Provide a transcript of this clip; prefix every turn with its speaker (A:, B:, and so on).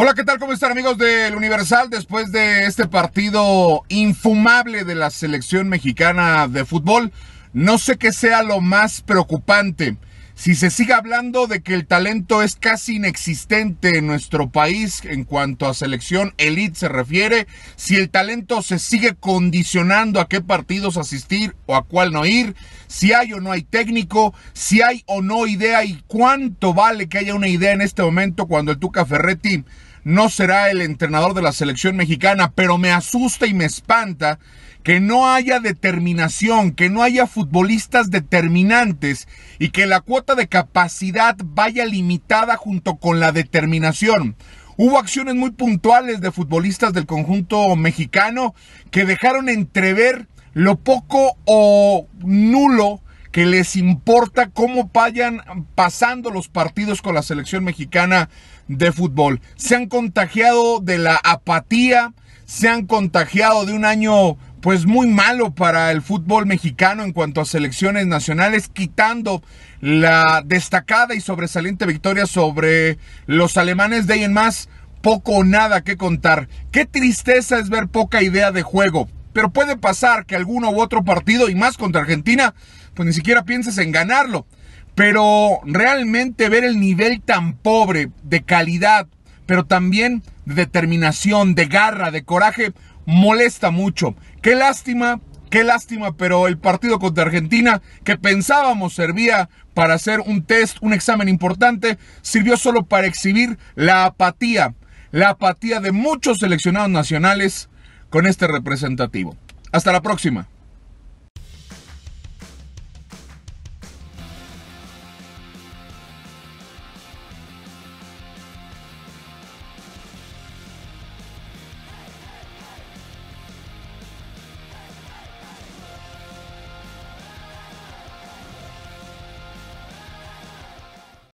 A: Hola, ¿qué tal? ¿Cómo están amigos del Universal? Después de este partido infumable de la selección mexicana de fútbol, no sé qué sea lo más preocupante. Si se sigue hablando de que el talento es casi inexistente en nuestro país en cuanto a selección elite se refiere, si el talento se sigue condicionando a qué partidos asistir o a cuál no ir, si hay o no hay técnico, si hay o no idea y cuánto vale que haya una idea en este momento cuando el Tuca Ferretti no será el entrenador de la selección mexicana, pero me asusta y me espanta que no haya determinación, que no haya futbolistas determinantes y que la cuota de capacidad vaya limitada junto con la determinación. Hubo acciones muy puntuales de futbolistas del conjunto mexicano que dejaron entrever lo poco o nulo que les importa cómo vayan pasando los partidos con la selección mexicana de fútbol. Se han contagiado de la apatía, se han contagiado de un año pues muy malo para el fútbol mexicano en cuanto a selecciones nacionales, quitando la destacada y sobresaliente victoria sobre los alemanes de ahí en más, poco o nada que contar. Qué tristeza es ver poca idea de juego. Pero puede pasar que alguno u otro partido, y más contra Argentina, pues ni siquiera pienses en ganarlo. Pero realmente ver el nivel tan pobre de calidad, pero también de determinación, de garra, de coraje, molesta mucho. Qué lástima, qué lástima, pero el partido contra Argentina, que pensábamos servía para hacer un test, un examen importante, sirvió solo para exhibir la apatía, la apatía de muchos seleccionados nacionales con este representativo. Hasta la próxima.